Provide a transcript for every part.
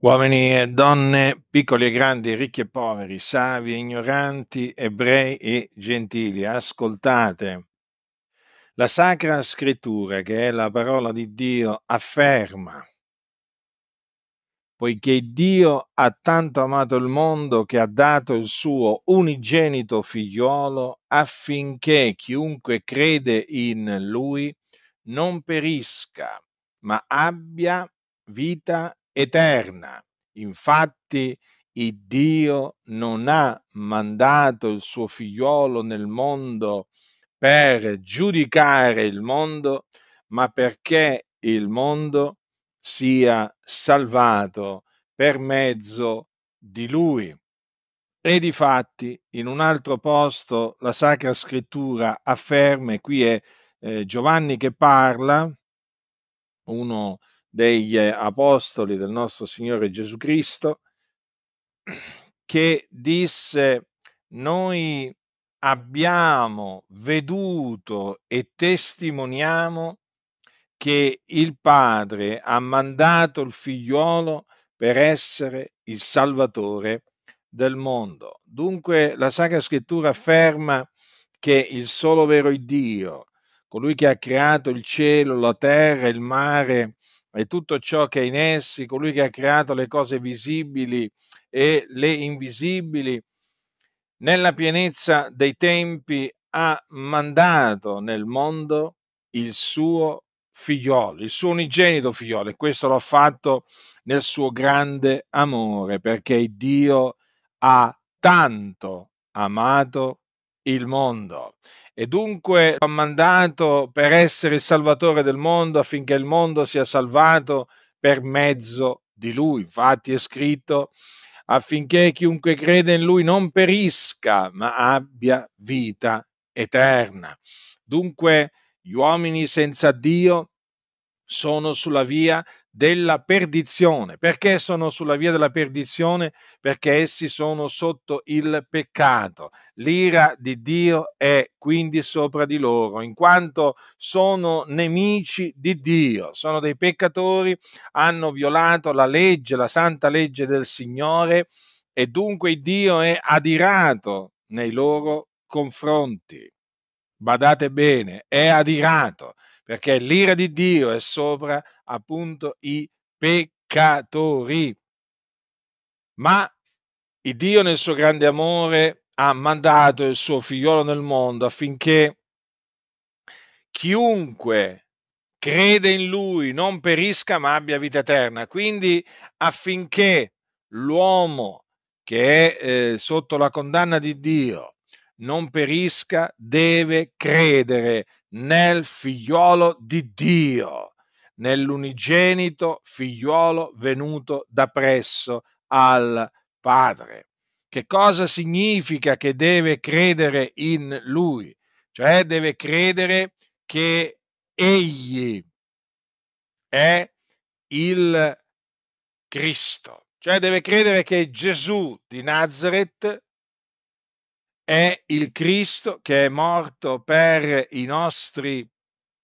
Uomini e donne, piccoli e grandi, ricchi e poveri, savi e ignoranti, ebrei e gentili, ascoltate. La Sacra Scrittura, che è la parola di Dio, afferma, poiché Dio ha tanto amato il mondo che ha dato il suo unigenito figliuolo affinché chiunque crede in lui non perisca, ma abbia vita eterna. Infatti, il Dio non ha mandato il suo figliolo nel mondo per giudicare il mondo, ma perché il mondo sia salvato per mezzo di lui. E di fatti, in un altro posto, la Sacra Scrittura afferma, e qui è eh, Giovanni che parla, uno degli eh, apostoli del nostro Signore Gesù Cristo, che disse, noi abbiamo veduto e testimoniamo che il Padre ha mandato il figliuolo per essere il Salvatore del mondo. Dunque la Sacra Scrittura afferma che il solo vero Dio, colui che ha creato il cielo, la terra, il mare e tutto ciò che è in essi, colui che ha creato le cose visibili e le invisibili, nella pienezza dei tempi ha mandato nel mondo il suo figliolo, il suo unigenito figliolo, e questo l'ha fatto nel suo grande amore, perché Dio ha tanto amato il mondo. E dunque ha mandato per essere il salvatore del mondo affinché il mondo sia salvato per mezzo di lui. Infatti è scritto affinché chiunque crede in lui non perisca, ma abbia vita eterna. Dunque gli uomini senza Dio sono sulla via della perdizione. Perché sono sulla via della perdizione? Perché essi sono sotto il peccato. L'ira di Dio è quindi sopra di loro, in quanto sono nemici di Dio, sono dei peccatori, hanno violato la legge, la santa legge del Signore e dunque Dio è adirato nei loro confronti badate bene, è adirato, perché l'ira di Dio è sopra appunto i peccatori. Ma il Dio nel suo grande amore ha mandato il suo figliolo nel mondo affinché chiunque crede in lui non perisca ma abbia vita eterna. Quindi affinché l'uomo che è eh, sotto la condanna di Dio non perisca deve credere nel figliuolo di Dio, nell'unigenito figliuolo venuto da presso al Padre. Che cosa significa che deve credere in Lui? Cioè deve credere che Egli è il Cristo. Cioè deve credere che Gesù di Nazareth è il Cristo che è morto per i nostri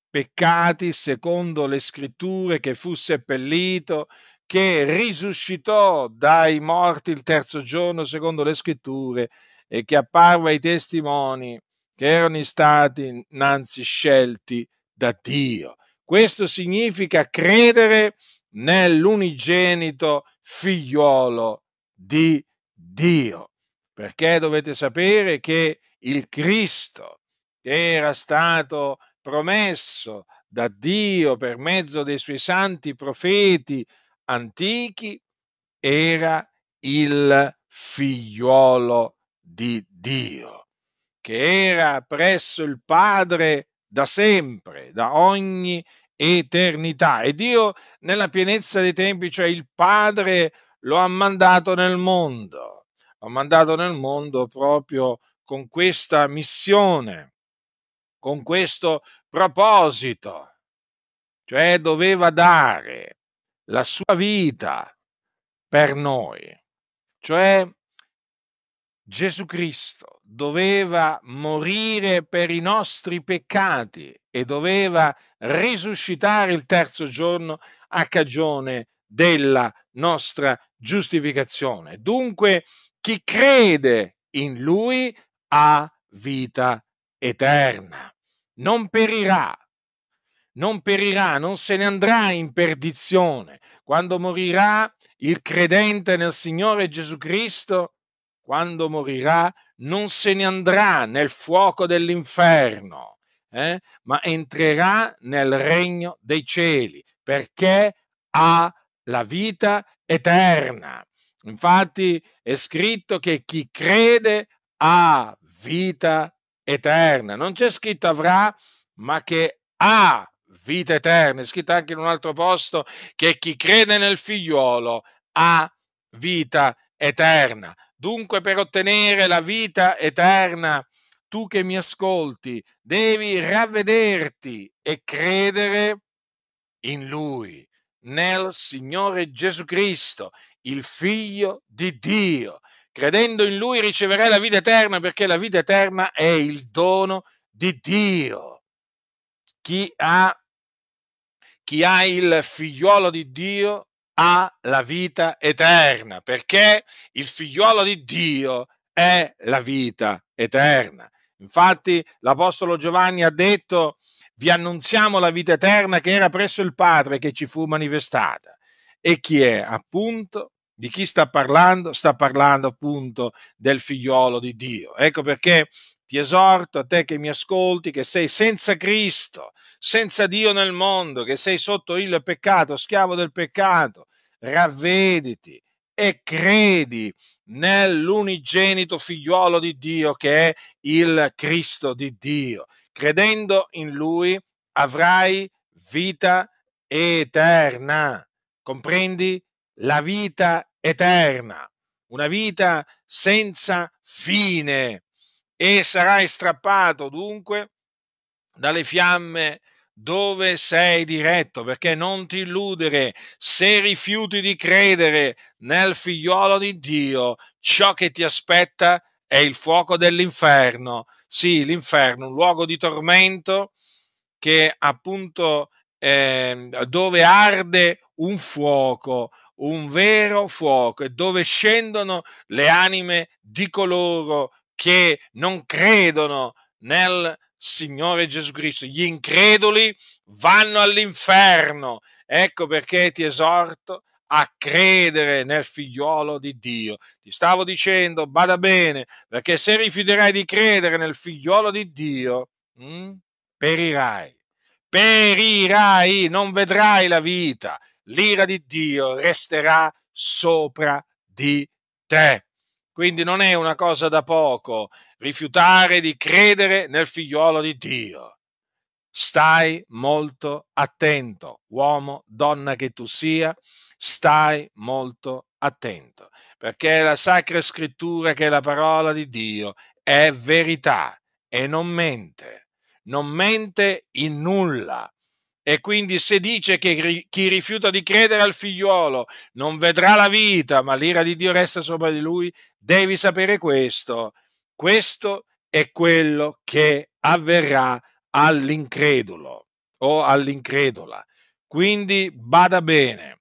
peccati secondo le scritture, che fu seppellito, che risuscitò dai morti il terzo giorno secondo le scritture e che apparve ai testimoni che erano stati innanzi scelti da Dio. Questo significa credere nell'unigenito figliuolo di Dio perché dovete sapere che il Cristo che era stato promesso da Dio per mezzo dei suoi santi profeti antichi era il figliuolo di Dio, che era presso il Padre da sempre, da ogni eternità. E Dio nella pienezza dei tempi, cioè il Padre, lo ha mandato nel mondo ho mandato nel mondo proprio con questa missione, con questo proposito, cioè doveva dare la sua vita per noi, cioè Gesù Cristo doveva morire per i nostri peccati e doveva risuscitare il terzo giorno a cagione della nostra giustificazione. Dunque chi crede in lui ha vita eterna, non perirà, non perirà, non se ne andrà in perdizione. Quando morirà il credente nel Signore Gesù Cristo, quando morirà non se ne andrà nel fuoco dell'inferno, eh? ma entrerà nel regno dei cieli, perché ha la vita eterna. Infatti è scritto che chi crede ha vita eterna. Non c'è scritto avrà, ma che ha vita eterna. È scritto anche in un altro posto che chi crede nel figliuolo ha vita eterna. Dunque per ottenere la vita eterna, tu che mi ascolti, devi ravvederti e credere in lui, nel Signore Gesù Cristo, il figlio di Dio. Credendo in lui riceverai la vita eterna perché la vita eterna è il dono di Dio. Chi ha, chi ha il figliuolo di Dio ha la vita eterna perché il figliuolo di Dio è la vita eterna. Infatti l'Apostolo Giovanni ha detto vi annunziamo la vita eterna che era presso il Padre che ci fu manifestata e chi è appunto di chi sta parlando? Sta parlando appunto del figliolo di Dio. Ecco perché ti esorto a te che mi ascolti, che sei senza Cristo, senza Dio nel mondo, che sei sotto il peccato, schiavo del peccato, ravvediti e credi nell'unigenito figliuolo di Dio che è il Cristo di Dio. Credendo in lui avrai vita eterna. Comprendi? La vita eterna, una vita senza fine. E sarai strappato dunque dalle fiamme dove sei diretto, perché non ti illudere se rifiuti di credere nel figliuolo di Dio, ciò che ti aspetta è il fuoco dell'inferno. Sì, l'inferno, un luogo di tormento che appunto eh, dove arde un fuoco, un vero fuoco, e dove scendono le anime di coloro che non credono nel Signore Gesù Cristo. Gli increduli vanno all'inferno. Ecco perché ti esorto a credere nel figliuolo di Dio. Ti stavo dicendo, bada bene, perché se rifiuterai di credere nel figliuolo di Dio, mh, mm, perirai perirai, non vedrai la vita, l'ira di Dio resterà sopra di te. Quindi non è una cosa da poco rifiutare di credere nel figliuolo di Dio. Stai molto attento, uomo, donna che tu sia, stai molto attento, perché la Sacra Scrittura, che è la parola di Dio, è verità e non mente non mente in nulla. E quindi se dice che chi rifiuta di credere al figliuolo non vedrà la vita, ma l'ira di Dio resta sopra di lui, devi sapere questo. Questo è quello che avverrà all'incredulo o all'incredula. Quindi bada bene,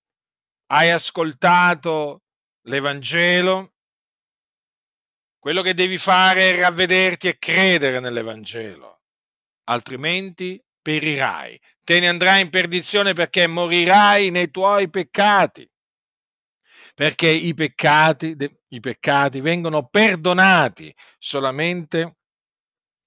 hai ascoltato l'Evangelo, quello che devi fare è ravvederti e credere nell'Evangelo altrimenti perirai. Te ne andrai in perdizione perché morirai nei tuoi peccati. Perché i peccati, i peccati vengono perdonati solamente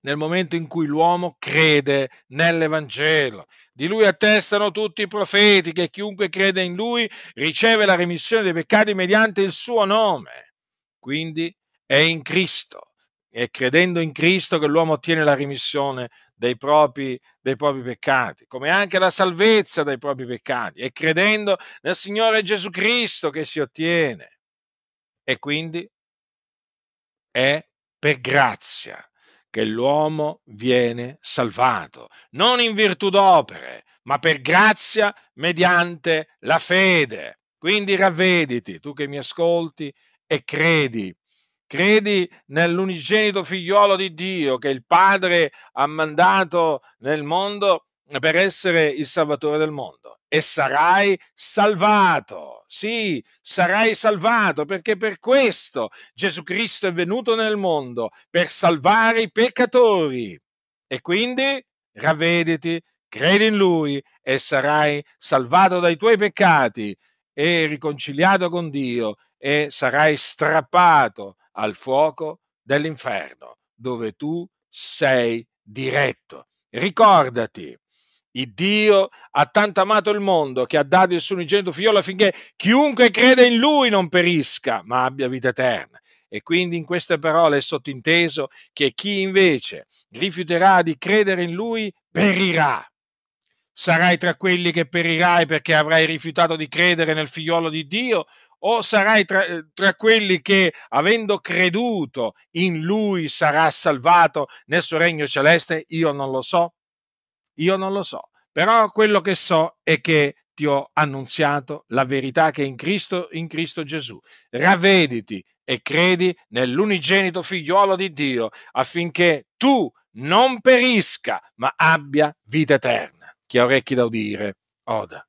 nel momento in cui l'uomo crede nell'Evangelo. Di lui attestano tutti i profeti che chiunque crede in lui riceve la remissione dei peccati mediante il suo nome. Quindi è in Cristo è credendo in Cristo che l'uomo ottiene la remissione dei propri, dei propri, peccati, come anche la salvezza dai propri peccati, è credendo nel Signore Gesù Cristo che si ottiene. E quindi è per grazia che l'uomo viene salvato, non in virtù d'opere, ma per grazia mediante la fede. Quindi ravvediti, tu che mi ascolti, e credi credi nell'unigenito figliolo di Dio che il Padre ha mandato nel mondo per essere il salvatore del mondo e sarai salvato. Sì, sarai salvato perché per questo Gesù Cristo è venuto nel mondo, per salvare i peccatori. E quindi ravvediti, credi in Lui e sarai salvato dai tuoi peccati e riconciliato con Dio e sarai strappato al fuoco dell'inferno dove tu sei diretto. Ricordati, il Dio ha tanto amato il mondo che ha dato il suo unigenito figliolo affinché chiunque crede in lui non perisca, ma abbia vita eterna. E quindi in queste parole è sottinteso che chi invece rifiuterà di credere in lui perirà. Sarai tra quelli che perirai perché avrai rifiutato di credere nel figliolo di Dio? O sarai tra, eh, tra quelli che, avendo creduto in lui, sarà salvato nel suo regno celeste? Io non lo so. Io non lo so. Però quello che so è che ti ho annunziato la verità che è in Cristo, in Cristo Gesù. Ravvediti e credi nell'unigenito figliuolo di Dio affinché tu non perisca, ma abbia vita eterna chi ha orecchi da udire, oda.